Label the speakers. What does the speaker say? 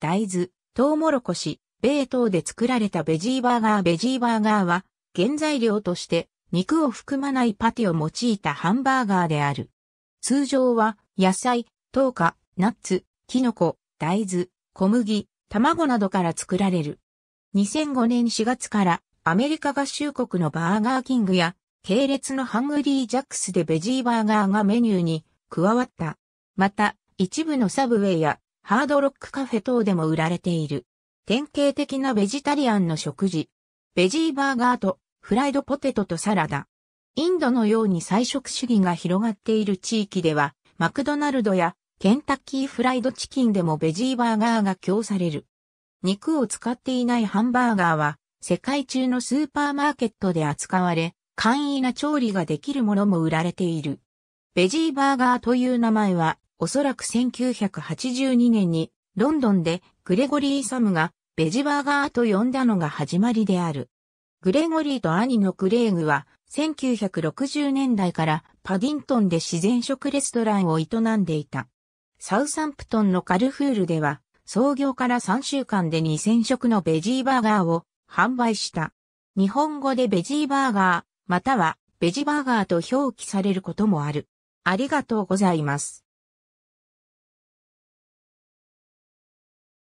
Speaker 1: 大豆、トウモロコシ、米等で作られたベジーバーガーベジーバーガーは、原材料として肉を含まないパティを用いたハンバーガーである。通常は野菜、糖化、ナッツ、キノコ、大豆、小麦、卵などから作られる。2005年4月からアメリカ合衆国のバーガーキングや系列のハングリージャックスでベジーバーガーがメニューに加わった。また、一部のサブウェイやハードロックカフェ等でも売られている。典型的なベジタリアンの食事。ベジーバーガーとフライドポテトとサラダ。インドのように菜食主義が広がっている地域では、マクドナルドやケンタッキーフライドチキンでもベジーバーガーが供される。肉を使っていないハンバーガーは、世界中のスーパーマーケットで扱われ、簡易な調理ができるものも売られている。ベジーバーガーという名前は、おそらく1982年にロンドンでグレゴリー・サムがベジバーガーと呼んだのが始まりである。グレゴリーと兄のクレイグは1960年代からパディントンで自然食レストランを営んでいた。サウサンプトンのカルフールでは創業から3週間で2000食のベジーバーガーを販売した。日本語でベジーバーガーまたはベジバーガーと表記されることもある。あ
Speaker 2: りがとうございます。